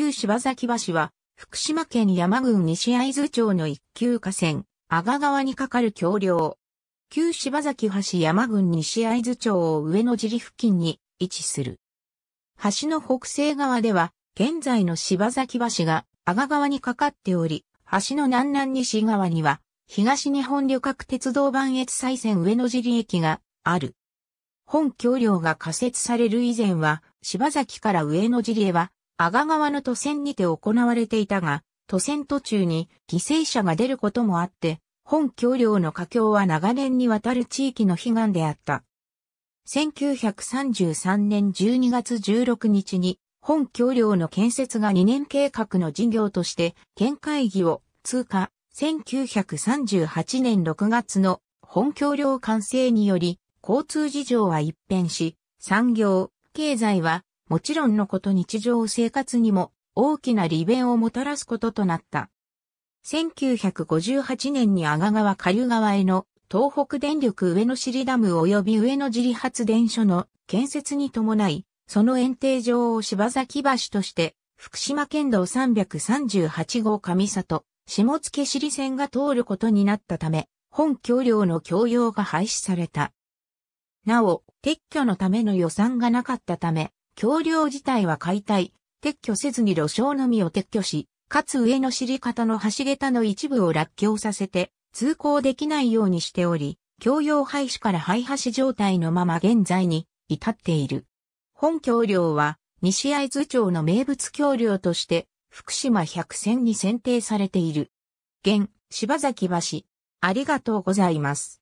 旧柴崎橋は、福島県山郡西会津町の一級河川、阿賀川に架かる橋梁。旧柴崎橋山郡西会津町を上野尻付近に位置する。橋の北西側では、現在の柴崎橋が阿賀川に架かっており、橋の南南西側には、東日本旅客鉄道磐越西線上野尻駅がある。本橋梁が仮設される以前は、柴崎から上野尻へは阿賀川の渡船にて行われていたが、渡船途中に犠牲者が出ることもあって、本橋梁の佳境は長年にわたる地域の悲願であった。1933年12月16日に、本橋梁の建設が2年計画の事業として、県会議を通過、1938年6月の本橋梁完成により、交通事情は一変し、産業、経済はもちろんのこと日常生活にも大きな利便をもたらすこととなった。1958年に阿賀川下流側への東北電力上野尻ダム及び上野尻発電所の建設に伴い、その園庭上を柴崎橋として、福島県道338号上里、下付尻線が通ることになったため、本橋梁の橋用が廃止された。なお、撤去のための予算がなかったため、橋梁自体は解体、撤去せずに路障のみを撤去し、かつ上の尻方の橋桁の一部を落橋させて、通行できないようにしており、橋梁廃止から廃橋状態のまま現在に至っている。本橋梁は、西会津町の名物橋梁として、福島百選に選定されている。現、柴崎橋。ありがとうございます。